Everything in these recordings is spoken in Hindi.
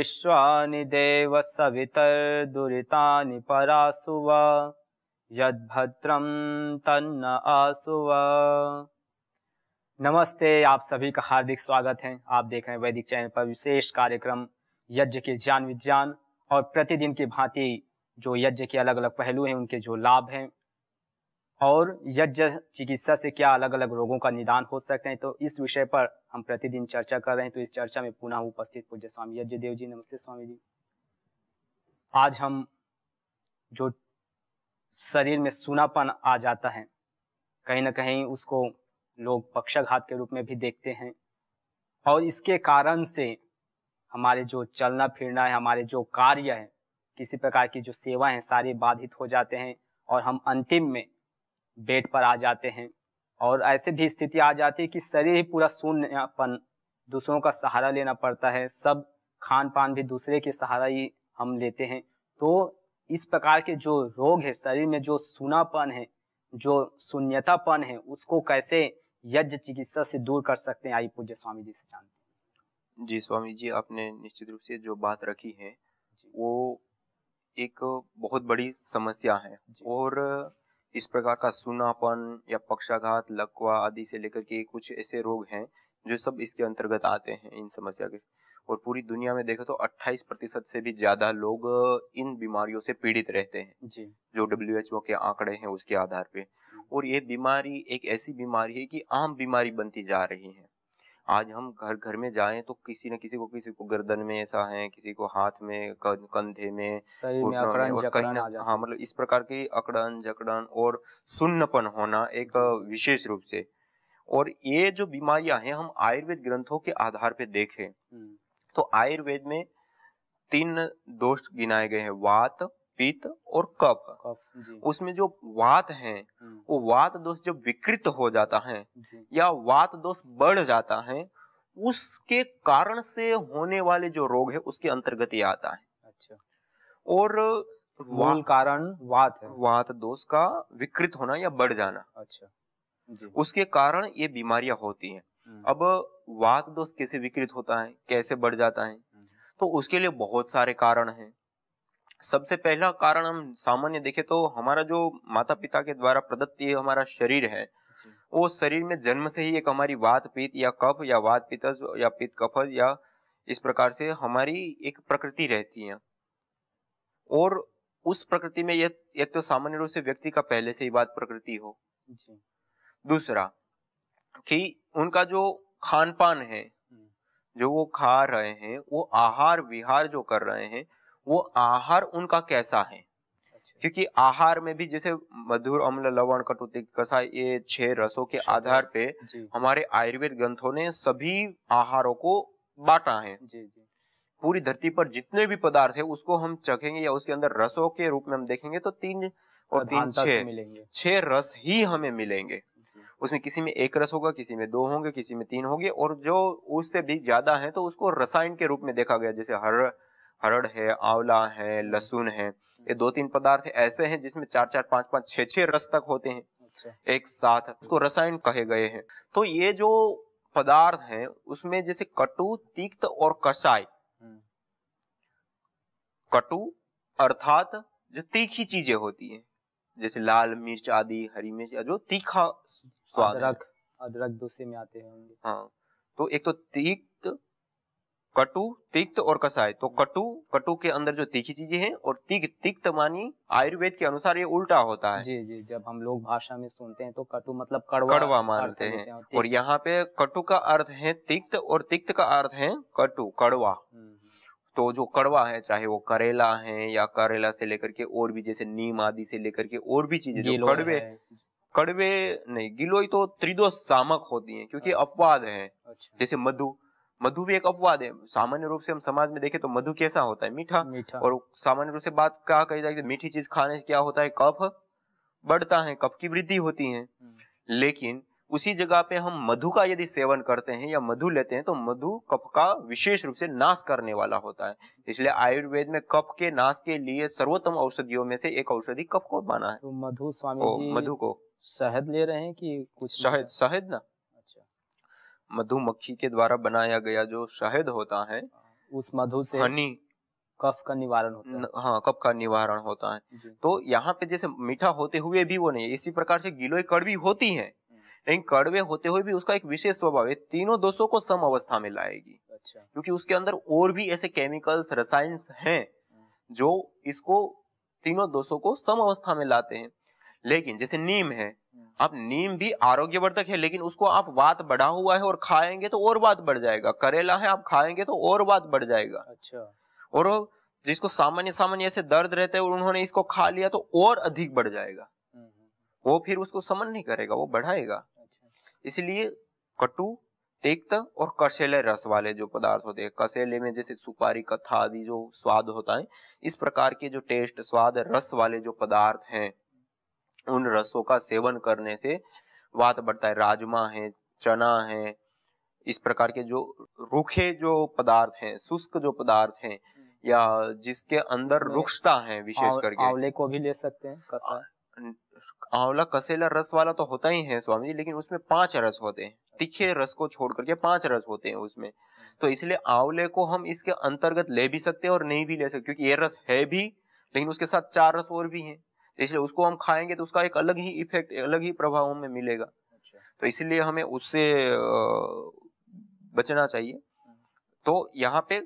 विश्वानि देवसवितर्दुरितानि परासु वा यद्भद्रं तन्न नमस्ते आप सभी का हार्दिक स्वागत है आप देख रहे हैं वैदिक चैनल पर विशेष कार्यक्रम यज्ञ के ज्ञान विज्ञान और प्रतिदिन की भांति जो यज्ञ के अलग अलग पहलू हैं उनके जो लाभ हैं और यज्ञ चिकित्सा से क्या अलग अलग रोगों का निदान हो सकते हैं तो इस विषय पर हम प्रतिदिन चर्चा कर रहे हैं तो इस चर्चा में पुनः उपस्थित पूज्य स्वामी यज्ञ देव जी नमस्ते स्वामी जी आज हम जो शरीर में सुनापन आ जाता है कहीं ना कहीं उसको लोग पक्षाघात के रूप में भी देखते हैं और इसके कारण से हमारे जो चलना फिरना है हमारे जो कार्य है किसी प्रकार की जो सेवा है सारे बाधित हो जाते हैं और हम अंतिम में बेड पर आ जाते हैं और ऐसे भी स्थिति आ जाती है कि शरीर ही पूरा शून्यपन दूसरों का सहारा लेना पड़ता है सब खान पान भी दूसरे के सहारा ही हम लेते हैं तो इस प्रकार के जो रोग है शरीर में जो सूनापन है जो शून्यतापन है उसको कैसे यज्ञ चिकित्सा से दूर कर सकते हैं आई पूज्य स्वामी जी से जानते हैं जी स्वामी जी आपने निश्चित रूप से जो बात रखी है वो एक बहुत बड़ी समस्या है और इस प्रकार का सुनापन या पक्षाघात लकवा आदि से लेकर के कुछ ऐसे रोग हैं जो सब इसके अंतर्गत आते हैं इन समस्या के और पूरी दुनिया में देखो तो 28 प्रतिशत से भी ज्यादा लोग इन बीमारियों से पीड़ित रहते हैं जी। जो डब्ल्यू के आंकड़े हैं उसके आधार पे हम्म। और ये बीमारी एक ऐसी बीमारी है कि आम बीमारी बनती जा रही है आज हम घर घर में जाएं तो किसी न किसी को किसी को गर्दन में ऐसा है किसी को हाथ में कंधे में कहीं ना हाँ मतलब इस प्रकार की अकड़न जकड़न और सुन्नपन होना एक विशेष रूप से और ये जो बीमारियां हैं हम आयुर्वेद ग्रंथों के आधार पे देखें तो आयुर्वेद में तीन दोष गिनाए गए हैं वात पीत और कफ उसमें जो वात है हम्म। वो वात दोष जब विकृत हो जाता है या वात दोष बढ़ जाता है उसके कारण से होने वाले जो रोग है उसके अंतर्गत ही आता है अच्छा और वा, कारण वात है वात दोष का विकृत होना या बढ़ जाना अच्छा जी। उसके कारण ये बीमारियां होती हैं हम्म। अब वात दोष कैसे विकृत होता है कैसे बढ़ जाता है हम्म। तो उसके लिए बहुत सारे कारण हैं सबसे पहला कारण हम सामान्य देखे तो हमारा जो माता पिता के द्वारा प्रदत्त ये हमारा शरीर है वो शरीर में जन्म से ही एक हमारी वात पित्त या कफ या वात पितस या पित्त कफ या इस प्रकार से हमारी एक प्रकृति रहती है और उस प्रकृति में यह एक तो सामान्य रूप से व्यक्ति का पहले से ही वात प्रकृति हो दूसरा कि उनका जो खान पान है हम्म। जो वो खा रहे हैं वो आहार विहार जो कर रहे हैं वो आहार उनका कैसा है अच्छा। क्योंकि आहार में भी जैसे मधुर अम्ल लवण कटुति कसा ये छह रसों के आधार पे हमारे आयुर्वेद ग्रंथों ने सभी आहारों को बांटा है जी, जी। पूरी धरती पर जितने भी पदार्थ है उसको हम चखेंगे या उसके अंदर रसों के रूप में हम देखेंगे तो तीन और तीन छे छह रस ही हमें मिलेंगे उसमें किसी में एक रस होगा किसी में दो होंगे किसी में तीन होंगे और जो उससे भी ज्यादा है तो उसको रसायन के रूप में देखा गया जैसे हर हरड़ है आंवला है लहसुन है ये दो तीन पदार्थ ऐसे हैं जिसमें चार चार पांच पांच छह छह रस तक होते हैं अच्छा। एक साथ उसको रसायन कहे गए हैं तो ये जो पदार्थ हैं उसमें जैसे कटु तिक्त और कसाय हम्म। कटु अर्थात जो तीखी चीजें होती हैं जैसे लाल मिर्च आदि हरी मिर्च जो तीखा स्वाद अदरक अदरक दूसरे में आते हैं हाँ तो एक तो तीक्त कटु तिक्त और कसाय तो कटु कटु के अंदर जो तीखी चीजें हैं और तिक तिक्त मानी आयुर्वेद के अनुसार ये उल्टा होता है जी जी जब हम लोग भाषा में सुनते हैं तो कटु मतलब कड़वा कड़वा मानते हैं और यहाँ पे कटु का अर्थ है तिक्त और तिक्त का अर्थ है कटु कड़वा हम्म। तो जो कड़वा है चाहे वो करेला है या करेला से लेकर के और भी जैसे नीम आदि से लेकर के और भी चीजें जो कड़वे कड़वे नहीं गिलोई तो त्रिदोष सामक होती है क्योंकि अच्छा। अपवाद है अच्छा। जैसे मधु मधु भी एक अपवाद है सामान्य रूप से हम समाज में देखें तो मधु कैसा होता है मीठा मीठा और सामान्य रूप से बात क्या कही जाए मीठी चीज खाने से क्या होता है कफ बढ़ता है कफ की वृद्धि होती है हम्म। लेकिन उसी जगह पे हम मधु का यदि सेवन करते हैं या मधु लेते हैं तो मधु कफ का विशेष रूप से नाश करने वाला होता है इसलिए आयुर्वेद में कफ के नाश के लिए सर्वोत्तम औषधियों में से एक औषधि कफ को माना है तो मधु स्वामी जी मधु को शहद ले रहे हैं कि कुछ शहद शहद ना मधुमक्खी के द्वारा बनाया गया जो शहद होता है हाँ, उस मधु से हनी कफ का निवारण होता है हाँ कफ का निवारण होता है तो यहाँ पे जैसे मीठा होते हुए भी वो नहीं है इसी प्रकार से गिलोय कड़वी होती है हम्म। लेकिन कड़वे होते हुए भी उसका एक विशेष स्वभाव है तीनों दोषों को सम अवस्था में लाएगी अच्छा। क्योंकि उसके अंदर और भी ऐसे केमिकल्स रसायन हैं हम्म। जो इसको तीनों दोषों को सम अवस्था में लाते हैं लेकिन जैसे नीम है अब नीम भी आरोग्यवर्धक है लेकिन उसको आप वात बढ़ा हुआ है और खाएंगे तो और वात बढ़ जाएगा करेला है आप खाएंगे तो और वात बढ़ जाएगा अच्छा और जिसको सामान्य सामान्य ऐसे दर्द रहते हैं उन्होंने इसको खा लिया तो और अधिक बढ़ जाएगा हम्म, हम्म। वो फिर उसको समन नहीं करेगा वो बढ़ाएगा अच्छा। इसलिए कटु तेक्त और कसेले रस वाले जो पदार्थ होते हैं कसेले में जैसे सुपारी कथा आदि जो स्वाद होता है इस प्रकार के जो टेस्ट स्वाद रस वाले जो पदार्थ हैं उन रसों का सेवन करने से वात बढ़ता है राजमा है चना है इस प्रकार के जो रूखे जो पदार्थ हैं शुष्क जो पदार्थ हैं हम्म। या जिसके अंदर रुक्षता है विशेष करके आंवले को भी ले सकते हैं आंवला कसेला रस वाला तो होता ही है स्वामी जी लेकिन उसमें पांच रस होते हैं अच्छा। तीखे रस को छोड़ करके पांच रस होते हैं उसमें हम्म। तो इसलिए आंवले को हम इसके अंतर्गत ले भी सकते हैं और नहीं भी ले सकते क्योंकि ये रस है भी लेकिन उसके साथ चार रस और भी हैं इसलिए उसको हम खाएंगे तो उसका एक अलग ही इफेक्ट अलग ही प्रभाव हमें मिलेगा अच्छा। तो इसलिए हमें उससे बचना चाहिए तो यहाँ पे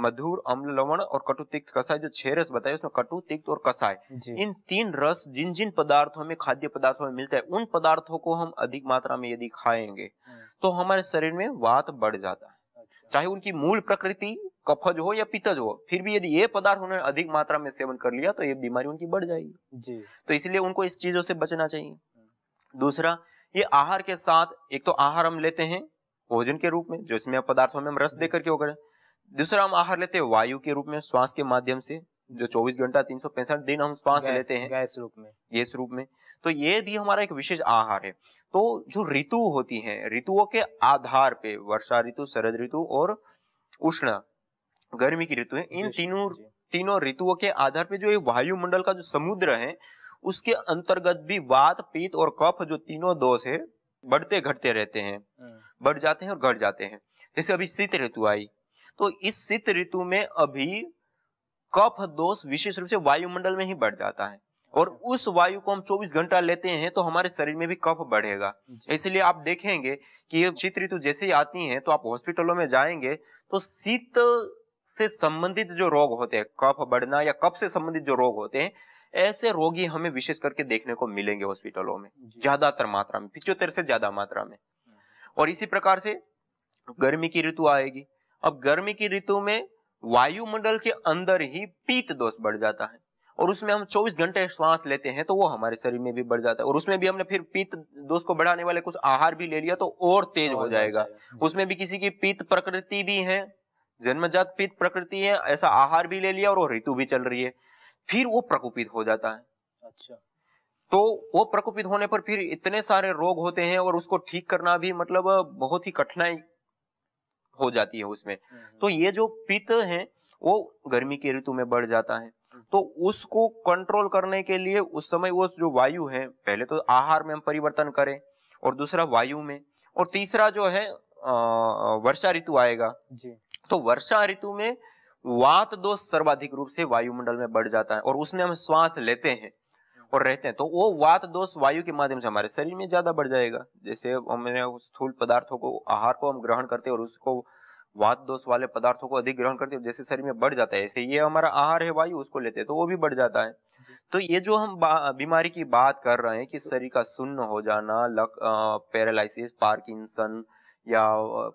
मधुर अम्ल लवण और कटु तिक्त कसाय जो छह रस बताए उसमें कटु तिक्त और कसाय इन तीन रस जिन जिन पदार्थों में खाद्य पदार्थों में मिलता है उन पदार्थों को हम अधिक मात्रा में यदि खाएंगे हाँ। तो हमारे शरीर में वात बढ़ जाता है अच्छा। चाहे उनकी मूल प्रकृति कफज हो या पितज हो फिर भी यदि ये पदार्थ उन्होंने अधिक मात्रा में सेवन कर लिया तो ये बीमारी उनकी बढ़ जाएगी जी तो इसलिए उनको इस चीजों से बचना चाहिए हम्म। दूसरा ये आहार के साथ एक तो आहार हम लेते हैं भोजन के रूप में जो इसमें पदार्थों में हम रस हम्म। देकर क्यों करें दूसरा हम आहार लेते हैं वायु के रूप में श्वास के माध्यम से जो 24 घंटा तीन दिन हम श्वास लेते हैं गैस रूप में गैस रूप में तो ये भी हमारा एक विशेष आहार है तो जो ऋतु होती है ऋतुओं के आधार पे वर्षा ऋतु शरद ऋतु और उष्ण गर्मी की ऋतु है इन तीनों तीनों ऋतुओं के आधार पे जो ये वायुमंडल का जो समुद्र है उसके अंतर्गत भी वात पीत और कफ जो तीनों दोष है बढ़ते घटते रहते हैं हम्म। बढ़ जाते हैं और घट जाते हैं जैसे अभी शीत ऋतु आई तो इस शीत ऋतु में अभी कफ दोष विशेष रूप से वायुमंडल में ही बढ़ जाता है और अच्छा। उस वायु को हम 24 घंटा लेते हैं तो हमारे शरीर में भी कफ बढ़ेगा इसलिए आप देखेंगे कि शीत ऋतु जैसे ही आती है तो आप हॉस्पिटलों में जाएंगे तो शीत से संबंधित जो रोग होते हैं कफ बढ़ना या कफ से संबंधित जो रोग होते हैं ऐसे रोगी हमें विशेष करके देखने को मिलेंगे हॉस्पिटलों में ज्यादातर मात्रा में पिचोत्तर से ज्यादा मात्रा में हम्म। और इसी प्रकार से गर्मी की ऋतु आएगी अब गर्मी की ऋतु में वायुमंडल के अंदर ही पीत दोष बढ़ जाता है और उसमें हम 24 घंटे श्वास लेते हैं तो वो हमारे शरीर में भी बढ़ जाता है और उसमें भी हमने फिर पीत दोष को बढ़ाने वाले कुछ आहार भी ले लिया तो और तेज हो जाएगा उसमें भी किसी की पीत प्रकृति भी है जन्मजात पित प्रकृति है ऐसा आहार भी ले लिया और वो ऋतु भी चल रही है फिर वो प्रकोपित हो जाता है अच्छा तो वो प्रकोपित होने पर फिर इतने सारे रोग होते हैं और उसको ठीक करना भी मतलब बहुत ही कठिनाई हो जाती है उसमें हम्म। तो ये जो पित्त है वो गर्मी के ऋतु में बढ़ जाता है अच्छा। तो उसको कंट्रोल करने के लिए उस समय वो जो वायु है पहले तो आहार में हम परिवर्तन करें और दूसरा वायु में और तीसरा जो है वर्षा ऋतु आएगा जी तो वर्षा ऋतु में वात दोष सर्वाधिक रूप से वायुमंडल में बढ़ जाता है और उसमें हम श्वास लेते हैं और रहते हैं तो वो वात दोष वायु के माध्यम से हमारे शरीर में ज्यादा बढ़ जाएगा जैसे हमने स्थूल पदार्थों को आहार को हम ग्रहण करते हैं और उसको वात दोष वाले पदार्थों को अधिक ग्रहण करते हैं जैसे शरीर में बढ़ जाता है ऐसे ये हमारा आहार है वायु उसको लेते हैं तो वो भी बढ़ जाता है तो ये जो हम बीमारी की बात कर रहे हैं कि शरीर का सुन्न हो जाना लक पैरालिसिस पार्किंसन या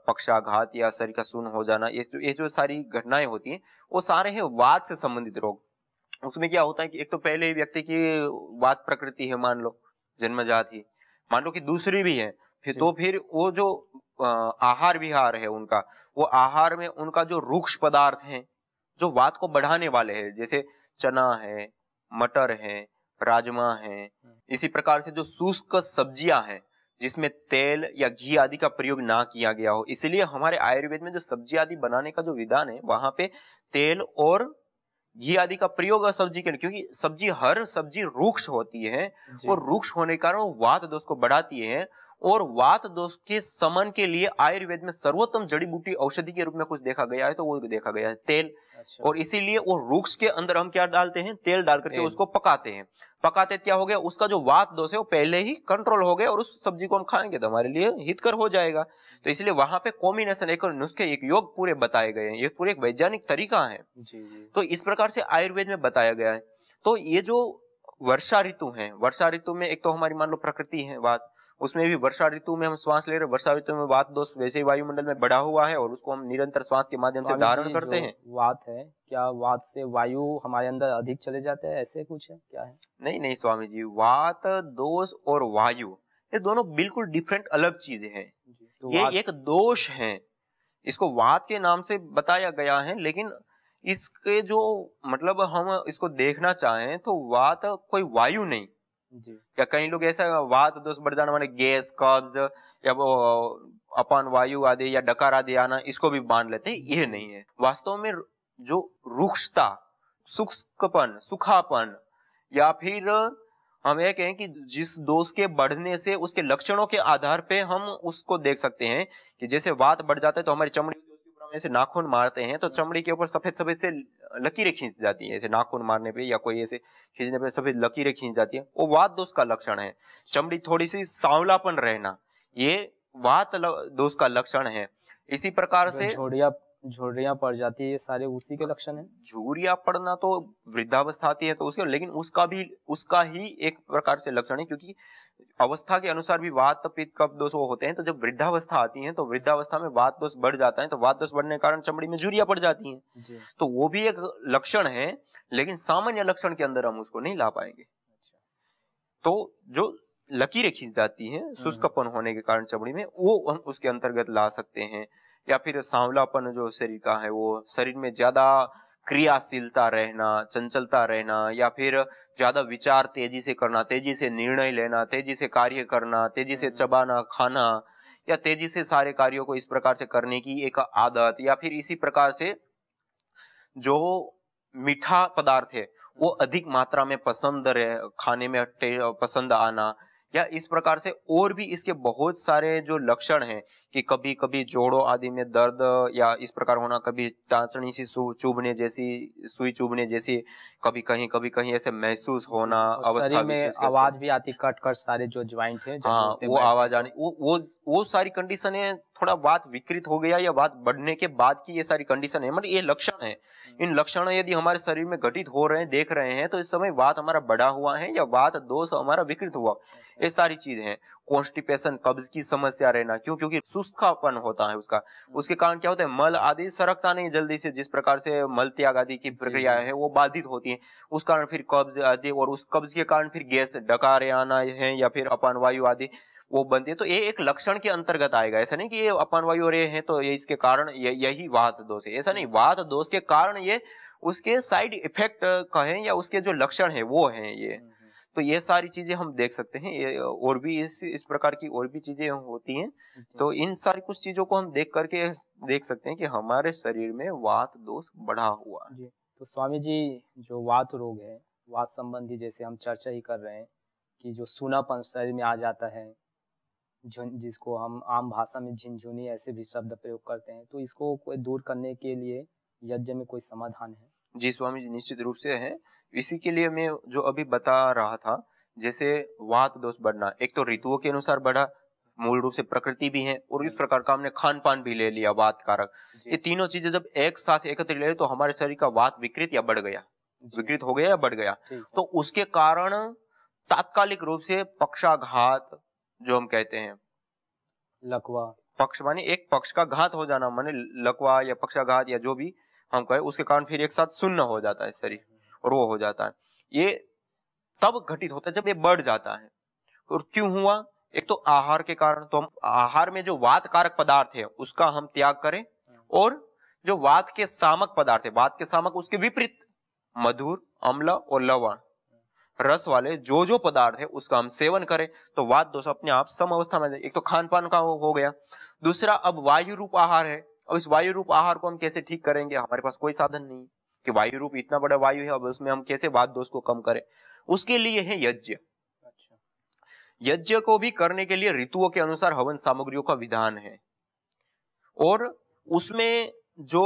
पक्षाघात या शरीर का सुन हो जाना ये जो ये जो सारी घटनाएं होती हैं वो सारे हैं वाद से संबंधित रोग उसमें क्या होता है कि एक तो पहले व्यक्ति की वाद प्रकृति है मान लो जन्मजात ही मान लो कि दूसरी भी है फिर तो फिर वो जो आहार विहार है उनका वो आहार में उनका जो रूक्ष पदार्थ है जो वाद को बढ़ाने वाले है जैसे चना है मटर है राजमा है हाँ। इसी प्रकार से जो शुष्क सब्जियां हैं जिसमें तेल या घी आदि का प्रयोग ना किया गया हो इसलिए हमारे आयुर्वेद में जो सब्जी आदि बनाने का जो विधान है वहां पे तेल और घी आदि का प्रयोग सब्जी के क्योंकि सब्जी हर सब्जी रूक्ष होती है और रूक्ष होने के कारण वात दोष को बढ़ाती है और वात दोष के समन के लिए आयुर्वेद में सर्वोत्तम जड़ी बूटी औषधि के रूप में कुछ देखा गया है तो वो देखा गया है तेल अच्छा। और इसीलिए वो रुक्ष के अंदर हम क्या डालते हैं तेल डाल करके उसको पकाते हैं पकाते क्या हो गया उसका जो वात दोष है वो पहले ही कंट्रोल हो गया और उस सब्जी को हम खाएंगे तो हमारे लिए हितकर हो जाएगा तो इसलिए वहां पे कॉम्बिनेशन एक नुस्खे एक योग पूरे बताए गए हैं ये पूरे एक वैज्ञानिक तरीका है तो इस प्रकार से आयुर्वेद में बताया गया है तो ये जो वर्षा ऋतु है वर्षा ऋतु में एक तो हमारी मान लो प्रकृति है वात उसमें भी वर्षा ऋतु में हम श्वास ले रहे वर्षा ऋतु में वात दोष वैसे ही वायुमंडल में बढ़ा हुआ है और उसको हम निरंतर श्वास के माध्यम से धारण करते हैं वात है क्या वात से वायु हमारे अंदर अधिक चले जाते हैं ऐसे कुछ है क्या है नहीं नहीं स्वामी जी वात दोष और वायु ये दोनों बिल्कुल डिफरेंट अलग चीजें हैं तो ये एक दोष है इसको वात के नाम से बताया गया है लेकिन इसके जो मतलब हम इसको देखना चाहें तो वात कोई वायु नहीं या कई लोग ऐसा वात दोष बढ़ जाना माने गैस कब्ज या वो अपान वायु आदि या डकार आदि आना इसको भी मान लेते हैं यह नहीं है वास्तव में जो रुक्षता सुखपन सुखापन या फिर हम ये कहें कि जिस दोष के बढ़ने से उसके लक्षणों के आधार पे हम उसको देख सकते हैं कि जैसे वात बढ़ जाता है तो हमारी चमड़ी ऐसे नाखून मारते हैं तो चमड़ी के ऊपर सफेद सफेद से लकीरें खींच जाती है ऐसे नाखून मारने पे या कोई ऐसे खींचने पे सभी लकीरें खींच जाती है वो वात दोष का लक्षण है चमड़ी थोड़ी सी सांवलापन रहना ये वात दोष का लक्षण है इसी प्रकार से झुरिया पड़ जाती है ये सारे उसी के लक्षण है झुरिया पड़ना तो वृद्धावस्था आती है तो उसके लेकिन उसका भी उसका ही एक प्रकार से लक्षण है क्योंकि अवस्था के अनुसार भी वात पित्त कफ दोष वो होते हैं तो जब वृद्धावस्था आती है तो वृद्धावस्था में वात दोष बढ़ जाता है तो वात दोष बढ़ने के कारण चमड़ी में झुरिया पड़ जाती है तो वो भी एक लक्षण है लेकिन सामान्य लक्षण के अंदर हम उसको नहीं ला पाएंगे अच्छा। तो जो लकीरें खींच जाती हैं हम्म। शुष्कपन होने के कारण चमड़ी में वो हम उसके अंतर्गत ला सकते हैं या फिर सांवलापन जो शरीर का है वो शरीर में ज्यादा क्रियाशीलता रहना चंचलता रहना या फिर ज्यादा विचार तेजी से करना तेजी से निर्णय लेना तेजी से कार्य करना तेजी से हम्म। चबाना खाना या तेजी से सारे कार्यों को इस प्रकार से करने की एक आदत या फिर इसी प्रकार से जो मीठा पदार्थ है वो अधिक मात्रा में पसंद रहे खाने में पसंद आना या इस प्रकार से और भी इसके बहुत सारे जो लक्षण हैं कि कभी कभी जोड़ों आदि में दर्द या इस प्रकार होना कभी टाँचनी सी चुभने जैसी सुई चुभने जैसी कभी कहीं कभी कहीं ऐसे महसूस होना अवस्था में आवाज भी आती कट कट सारे जो ज्वाइंट है हाँ वो आवाज आने वो वो वो सारी कंडीशन है थोड़ा बात विकृत हो गया या बात बढ़ने के बाद की ये सारी कंडीशन है मतलब ये लक्षण है हम्म। इन लक्षण यदि हमारे शरीर में घटित हो रहे हैं देख रहे हैं तो इस समय वात हमारा बढ़ा हुआ है या वात दोष हमारा विकृत हुआ अच्छा। ये सारी चीज है कॉन्स्टिपेशन कब्ज की समस्या रहना क्यों क्योंकि शुष्कापन होता है उसका हम्म। उसके कारण क्या होता है मल आदि सरकता नहीं जल्दी से जिस प्रकार से मल त्याग आदि की प्रक्रिया है वो बाधित होती है उस कारण फिर कब्ज आदि और उस कब्ज के कारण फिर गैस डकारे आना है या फिर अपान वायु आदि वो बनती है तो ये एक लक्षण के अंतर्गत आएगा ऐसा नहीं कि ये अपान वायु और ये है तो ये इसके कारण यही वात दोष है ऐसा नहीं वात दोष के कारण ये उसके साइड इफेक्ट कहें या उसके जो लक्षण है वो है ये हम्म। तो ये सारी चीजें हम देख सकते हैं ये और भी इस इस प्रकार की और भी चीजें होती हैं अच्छा। तो इन सारी कुछ चीजों को हम देख करके देख सकते हैं कि हमारे शरीर में वात दोष बढ़ा हुआ जी तो स्वामी जी जो वात रोग है वात संबंधी जैसे हम चर्चा ही कर रहे हैं कि जो सुनापन शरीर में आ जाता है जिसको हम आम भाषा में झिंझुनी ऐसे भी शब्द प्रयोग करते हैं तो इसको कोई दूर करने के लिए यज्ञ में कोई समाधान है जी स्वामी जी निश्चित रूप से है इसी के लिए मैं जो अभी बता रहा था जैसे वात दोष बढ़ना एक तो ऋतुओं के अनुसार बढ़ा मूल रूप से प्रकृति भी है और इस हम्म। प्रकार का हमने खान पान भी ले लिया वात कारक ये तीनों चीजें जब एक साथ एकत्र ले तो हमारे शरीर का वात विकृत या बढ़ गया विकृत हो गया या बढ़ गया तो उसके कारण तात्कालिक रूप से पक्षाघात जो हम कहते हैं लकवा पक्ष माने एक पक्ष का घात हो जाना माने लकवा या पक्षाघात या जो भी हम कहे उसके कारण फिर एक साथ सुन्न हो जाता है शरीर और वो हो जाता है ये तब घटित होता है जब ये बढ़ जाता है और क्यों हुआ एक तो आहार के कारण तो हम आहार में जो वात कारक पदार्थ है उसका हम त्याग करें और जो वात के सामक पदार्थ है वात के सामक उसके विपरीत मधुर अम्ल और लवण रस वाले जो जो पदार्थ है उसका हम सेवन करें तो वात दोष अपने आप सम अवस्था में एक तो खान पान का हो गया दूसरा अब वायु रूप आहार है अब इस वायु रूप आहार को हम कैसे ठीक करेंगे हमारे पास कोई साधन नहीं कि वायु रूप इतना बड़ा वायु है अब उसमें हम कैसे वाद दोष को कम करें उसके लिए है यज्ञ अच्छा। यज्ञ को भी करने के लिए ऋतुओं के अनुसार हवन सामग्रियों का विधान है और उसमें जो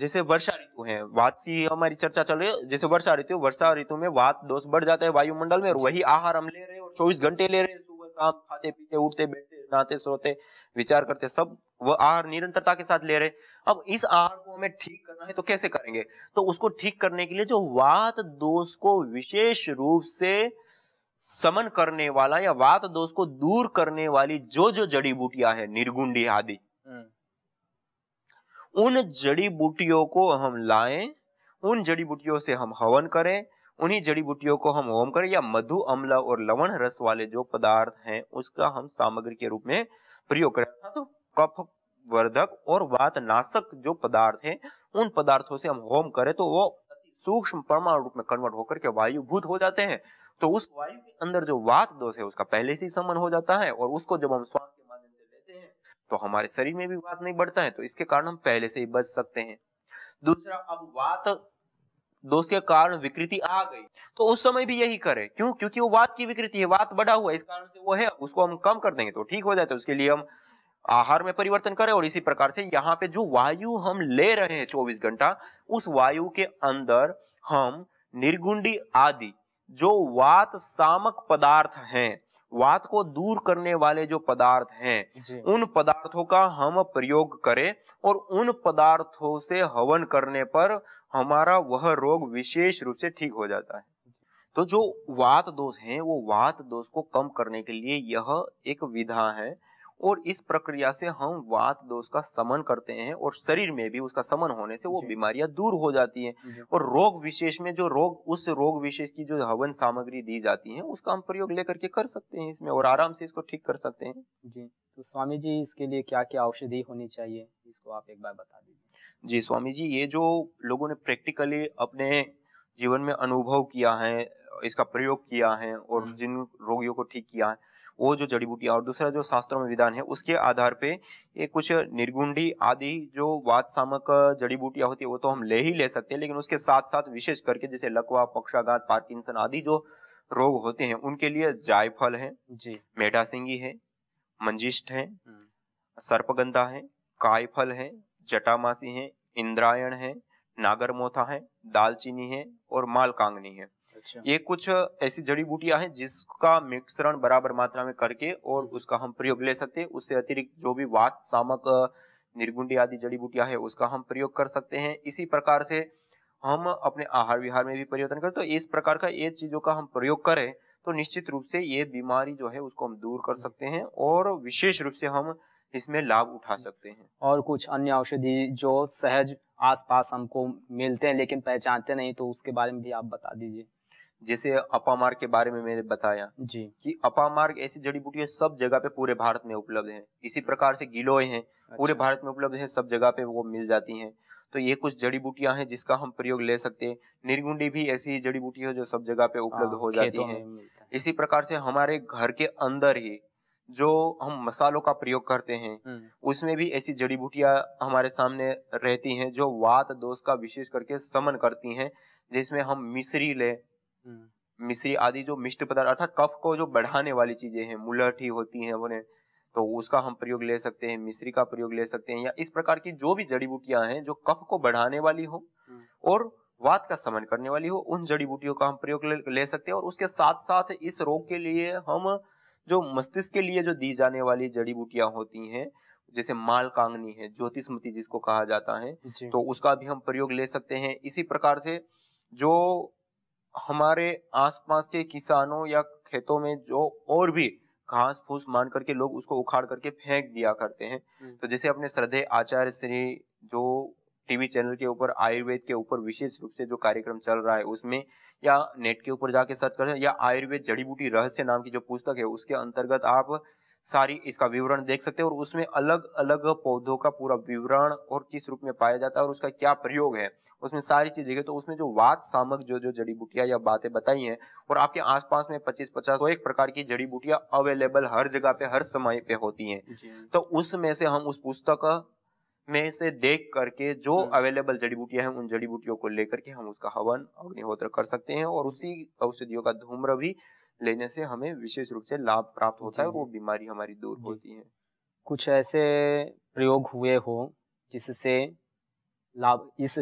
जैसे वर्षा ऋतु है वात सी हमारी चर्चा चल रही है जैसे वर्षा ऋतु वर्षा ऋतु में वात दोष बढ़ जाता है वायुमंडल में और वही आहार हम ले रहे हैं और चौबीस घंटे ले रहे हैं सुबह शाम खाते पीते उठते बैठते नहाते सोते विचार करते सब वो आर निरंतरता के साथ ले रहे अब इस आर को हमें ठीक करना है तो कैसे करेंगे तो उसको ठीक करने के लिए जो वात दोष को विशेष रूप से समन करने वाला या वात दोष को दूर करने वाली जो जो जड़ी बूटियां है निर्गुंडी आदि हम्म। उन जड़ी बूटियों को हम लाएं उन जड़ी बूटियों से हम हवन करें उन्हीं जड़ी बूटियों को हम होम करें या मधु अम्ल और लवण रस वाले जो पदार्थ हैं उसका हम सामग्री के रूप में प्रयोग करें हाँ तो कफ वर्धक और वात नाशक जो पदार्थ है उन पदार्थों से हम होम करें तो वो सूक्ष्म परमाणु रूप में कन्वर्ट होकर के वायुभूत हो जाते हैं तो उस वायु के अंदर जो वात दोष है उसका पहले से ही समन हो जाता है और उसको जब हम श्वास के माध्यम से लेते हैं तो हमारे शरीर में भी वात नहीं बढ़ता है तो इसके कारण हम पहले से ही बच सकते हैं दूसरा अब वात दोष के कारण विकृति आ गई तो उस समय भी यही करें क्यों क्योंकि वो वात की विकृति है वात बढ़ा हुआ इस कारण से वो है उसको हम कम कर देंगे तो ठीक हो जाता है तो उसके लिए हम आहार में परिवर्तन करें और इसी प्रकार से यहाँ पे जो वायु हम ले रहे हैं चौबीस घंटा उस वायु के अंदर हम निर्गुंडी आदि जो वात सामक पदार्थ हैं वात को दूर करने वाले जो पदार्थ हैं उन पदार्थों का हम प्रयोग करें और उन पदार्थों से हवन करने पर हमारा वह रोग विशेष रूप से ठीक हो जाता है तो जो वात दोष है वो वात दोष को कम करने के लिए यह एक विधा है और इस प्रक्रिया से हम वात दोष का समन करते हैं और शरीर में भी उसका समन होने से वो बीमारियां दूर हो जाती हैं और रोग विशेष में जो रोग उस रोग विशेष की जो हवन सामग्री दी जाती है उसका हम प्रयोग लेकर के कर सकते हैं इसमें और आराम से इसको ठीक कर सकते हैं जी तो स्वामी जी इसके लिए क्या क्या औषधि होनी चाहिए इसको आप एक बार बता दीजिए जी स्वामी जी ये जो लोगों ने प्रैक्टिकली अपने जीवन में अनुभव किया है इसका प्रयोग किया है और हम्म। जिन रोगियों को ठीक किया है वो जो जड़ी बूटियाँ और दूसरा जो शास्त्रों में विधान है उसके आधार पे ये कुछ निर्गुंडी आदि जो वाद सामक जड़ी बूटियाँ होती है वो तो हम ले ही ले सकते हैं लेकिन उसके साथ साथ विशेष करके जैसे लकवा पक्षाघात पार्किंसन आदि जो रोग होते हैं उनके लिए जायफल है मेढा सिंगी है मंजिष्ठ है हम्म। सर्पगंधा है कायफल है जटामासी है इंद्रायण है नागरमोथा है दालचीनी है और मालकांगनी है अच्छा। ये कुछ ऐसी जड़ी बूटियां हैं जिसका मिश्रण बराबर मात्रा में करके और हम्म। उसका हम प्रयोग ले सकते हैं उससे अतिरिक्त जो भी वात सामक निर्गुंडी आदि जड़ी बूटियां है उसका हम प्रयोग कर सकते हैं इसी प्रकार से हम अपने आहार विहार में भी परिवर्तन करें तो इस प्रकार का ये चीजों का हम प्रयोग करें तो निश्चित रूप से ये बीमारी जो है उसको हम दूर कर हम्म। सकते हैं और विशेष रूप से हम इसमें लाभ उठा हम्म। सकते हैं और कुछ अन्य औषधि जो सहज आसपास हमको मिलते हैं लेकिन पहचानते नहीं तो उसके बारे में भी आप बता दीजिए जैसे अपामार्ग के बारे में मैंने बताया जी कि अपामार्ग ऐसी जड़ी बूटियां सब जगह पे पूरे भारत में उपलब्ध है इसी प्रकार से गिलोय है अच्छा। पूरे भारत में उपलब्ध है सब जगह पे वो मिल जाती है तो ये कुछ जड़ी बूटियां हैं जिसका हम प्रयोग ले सकते हैं निर्गुंडी भी ऐसी जड़ी बूटी है जो सब जगह पे उपलब्ध हाँ, हो जाती है इसी प्रकार से हमारे घर के अंदर ही जो हम मसालों का प्रयोग करते हैं हम्म। उसमें भी ऐसी जड़ी बूटियां हमारे सामने रहती हैं जो वात दोष का विशेष करके समन करती हैं जिसमें हम मिश्री ले हम्म। मिश्री आदि जो मिष्ट पदार्थ अर्थात कफ को जो बढ़ाने वाली चीजें हैं मुलहठी होती हैं उन्हें तो उसका हम प्रयोग ले सकते हैं मिश्री का प्रयोग ले सकते हैं या इस प्रकार की जो भी जड़ी बूटियां हैं जो कफ को बढ़ाने वाली हो हम्म। और वात का समन करने वाली हो उन जड़ी बूटियों का हम प्रयोग ले, ले सकते हैं और उसके साथ साथ इस रोग के लिए हम जो मस्तिष्क के लिए जो दी जाने वाली जड़ी बूटियां होती हैं जैसे माल कांगनी है ज्योतिषमति जिसको कहा जाता है तो उसका भी हम प्रयोग ले सकते हैं इसी प्रकार से जो हमारे आसपास के किसानों या खेतों में जो और भी घास फूस मान करके लोग उसको उखाड़ करके फेंक दिया करते हैं हम्म। तो जैसे अपने श्रद्धे आचार्य श्री जो टीवी चैनल के ऊपर आयुर्वेद के ऊपर विशेष रूप से जो कार्यक्रम चल रहा है उसमें या नेट के ऊपर जाके सर्च कर या आयुर्वेद जड़ी बूटी रहस्य नाम की जो पुस्तक है उसके अंतर्गत आप सारी इसका विवरण देख सकते हैं और उसमें अलग अलग पौधों का पूरा विवरण और किस रूप में पाया जाता है और उसका क्या प्रयोग है उसमें सारी चीज देखे तो उसमें जो वाद सामक जो जो जड़ी बूटिया या बातें बताई हैं और आपके आसपास में 25 पचास तो एक प्रकार की जड़ी बूटियां अवेलेबल हर जगह पे हर समय पे होती हैं तो उसमें से हम उस पुस्तक में से देख करके जो हम्म। अवेलेबल जड़ी बूटियां हैं उन जड़ी बूटियों को लेकर के हम उसका हवन अग्निहोत्र कर सकते हैं और उसी औषधियों का धूम्र भी लेने से हमें विशेष रूप से लाभ प्राप्त होता है वो बीमारी हमारी दूर होती है कुछ ऐसे प्रयोग हुए हो जिससे लाभ इस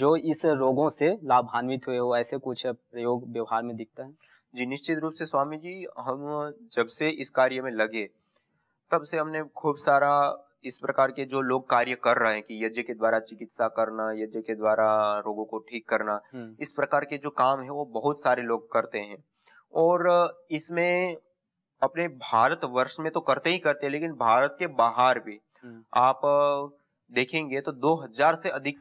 जो इस रोगों से लाभान्वित हुए हो ऐसे कुछ प्रयोग व्यवहार में दिखता है जी निश्चित रूप से स्वामी जी हम जब से इस कार्य में लगे तब से हमने खूब सारा इस प्रकार के जो लोग कार्य कर रहे हैं कि यज्ञ के द्वारा चिकित्सा करना यज्ञ के द्वारा रोगों को ठीक करना इस प्रकार के जो काम है वो बहुत सारे लोग करते हैं और इसमें अपने भारत वर्ष में तो करते ही करते हैं लेकिन भारत के बाहर भी हम्म। आप देखेंगे तो 2000 से अधिक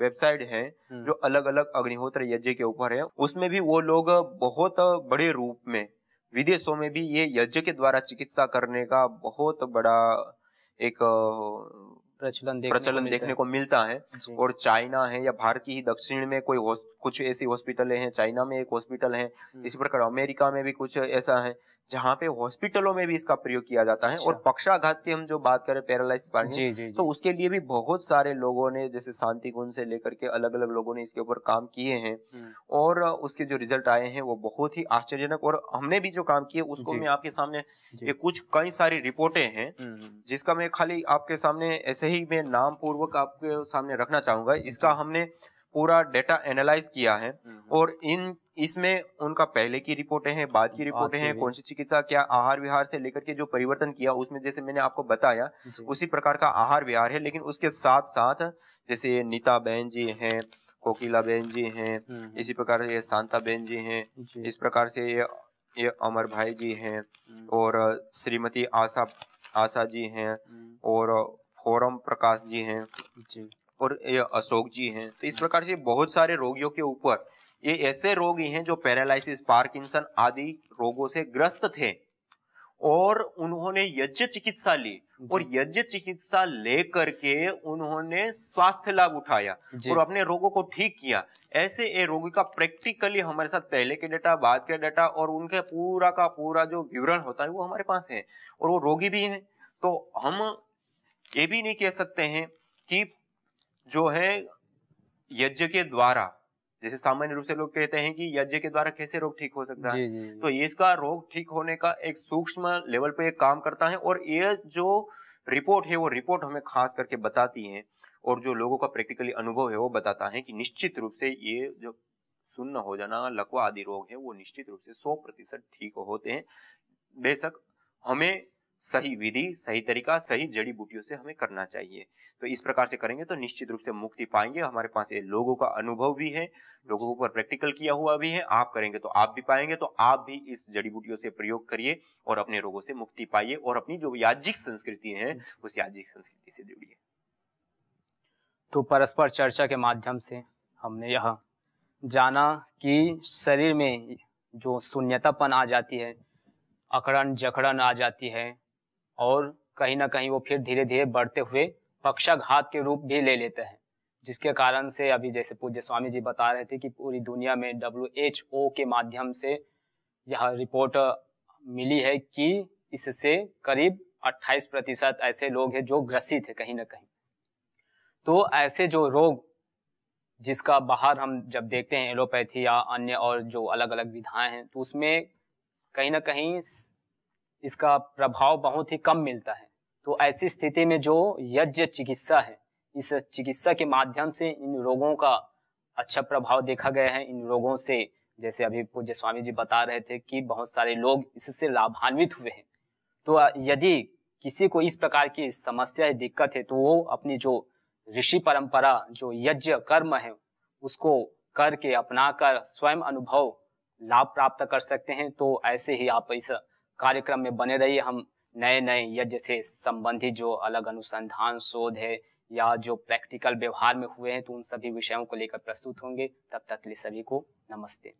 वेबसाइट हैं हम्म। जो अलग अलग अग्निहोत्र यज्ञ के ऊपर है उसमें भी वो लोग बहुत बड़े रूप में विदेशों में भी ये यज्ञ के द्वारा चिकित्सा करने का बहुत बड़ा एक प्रचलन देखने, प्रचलन को देखने को मिलता है और चाइना है या भारत की ही दक्षिण में कोई कुछ ऐसी हॉस्पिटल हैं चाइना में एक हॉस्पिटल है हम्म। इसी प्रकार अमेरिका में भी कुछ ऐसा है जहाँ पे हॉस्पिटलों में भी इसका प्रयोग किया जाता है और अच्छा। पक्षाघात की हम जो बात करें पैरालाइज पानी तो उसके लिए भी बहुत सारे लोगों ने जैसे शांति गुण से लेकर के अलग अलग लोगों ने इसके ऊपर काम किए हैं हम्म। और उसके जो रिजल्ट आए हैं वो बहुत ही आश्चर्यजनक और हमने भी जो काम किए उसको मैं आपके सामने ये कुछ कई सारी रिपोर्टें हैं हम्म, हम्म। जिसका मैं खाली आपके सामने ऐसे ही मैं नाम पूर्वक आपके सामने रखना चाहूंगा इसका हमने पूरा डेटा एनालाइज किया है और इन इसमें उनका पहले की रिपोर्टें हैं बाद की रिपोर्टें हैं कौन सी चिकित्सा क्या आहार विहार से लेकर के जो परिवर्तन किया उसमें जैसे मैंने आपको बताया उसी प्रकार का आहार विहार है लेकिन उसके साथ साथ जैसे नीता बहन जी है कोकिला बहन जी हैं इसी प्रकार ये शांता बहन जी हैं इस प्रकार से ये ये अमर भाई जी हैं हम्म। और श्रीमती आशा आशा जी हैं हम्म। और फोरम प्रकाश जी हैं और ये अशोक जी हैं तो इस हाँ। प्रकार से बहुत सारे रोगियों के ऊपर ये ऐसे रोगी हैं जो पैरालिसिस पार्किंसन आदि रोगों से ग्रस्त थे और उन्होंने यज्ञ चिकित्सा ली और यज्ञ चिकित्सा लेकर के उन्होंने स्वास्थ्य लाभ उठाया और अपने रोगों को ठीक किया ऐसे ये रोगी का प्रैक्टिकली हमारे साथ पहले के डाटा बाद के डाटा और उनके पूरा का पूरा जो विवरण होता है वो हमारे पास है और वो रोगी भी है तो हम ये भी नहीं कह सकते हैं कि जो है यज्ञ के द्वारा जैसे सामान्य रूप से लोग कहते हैं कि यज्ञ के द्वारा कैसे रोग ठीक हो सकता है तो इसका रोग ठीक होने का एक सूक्ष्म लेवल पे काम करता है और ये जो रिपोर्ट है वो रिपोर्ट हमें खास करके बताती है और जो लोगों का प्रैक्टिकली अनुभव है वो बताता है कि निश्चित रूप से ये जो सुन्न हो जाना लकवा आदि रोग है वो निश्चित रूप से सौ प्रतिशत ठीक होते हैं बेशक हमें सही विधि सही तरीका सही जड़ी बूटियों से हमें करना चाहिए तो इस प्रकार से करेंगे तो निश्चित रूप से मुक्ति पाएंगे हमारे पास ये लोगों का अनुभव भी है लोगों के ऊपर प्रैक्टिकल किया हुआ भी है आप करेंगे तो आप भी पाएंगे तो आप भी इस जड़ी बूटियों से प्रयोग करिए और अपने रोगों से मुक्ति पाइए और अपनी जो याज्ञिक संस्कृति है उस याज्ञिक संस्कृति से जुड़िए तो परस्पर चर्चा के माध्यम से हमने यह जाना कि शरीर में जो शून्यतापन आ जाती है अकड़न जकड़न आ जाती है और कहीं ना कहीं वो फिर धीरे धीरे बढ़ते हुए पक्षाघात के रूप भी ले लेते हैं जिसके कारण से अभी जैसे पूज्य स्वामी जी बता रहे थे कि पूरी दुनिया में डब्ल्यू के माध्यम से यह रिपोर्ट मिली है कि इससे करीब 28 प्रतिशत ऐसे लोग हैं जो ग्रसित है कहीं ना कहीं तो ऐसे जो रोग जिसका बाहर हम जब देखते हैं एलोपैथी या अन्य और जो अलग अलग विधाएं हैं तो उसमें कहीं ना कहीं इसका प्रभाव बहुत ही कम मिलता है तो ऐसी स्थिति में जो यज्ञ चिकित्सा है इस चिकित्सा के माध्यम से इन रोगों का अच्छा प्रभाव देखा गया है इन रोगों से जैसे अभी पूज्य स्वामी जी बता रहे थे कि बहुत सारे लोग इससे लाभान्वित हुए हैं तो यदि किसी को इस प्रकार की समस्या है दिक्कत है तो वो अपनी जो ऋषि परंपरा जो यज्ञ कर्म है उसको करके अपनाकर स्वयं अनुभव लाभ प्राप्त कर सकते हैं तो ऐसे ही आप इस कार्यक्रम में बने रहिए हम नए नए यज्ञ से संबंधित जो अलग अनुसंधान शोध है या जो प्रैक्टिकल व्यवहार में हुए हैं तो उन सभी विषयों को लेकर प्रस्तुत होंगे तब तक के लिए सभी को नमस्ते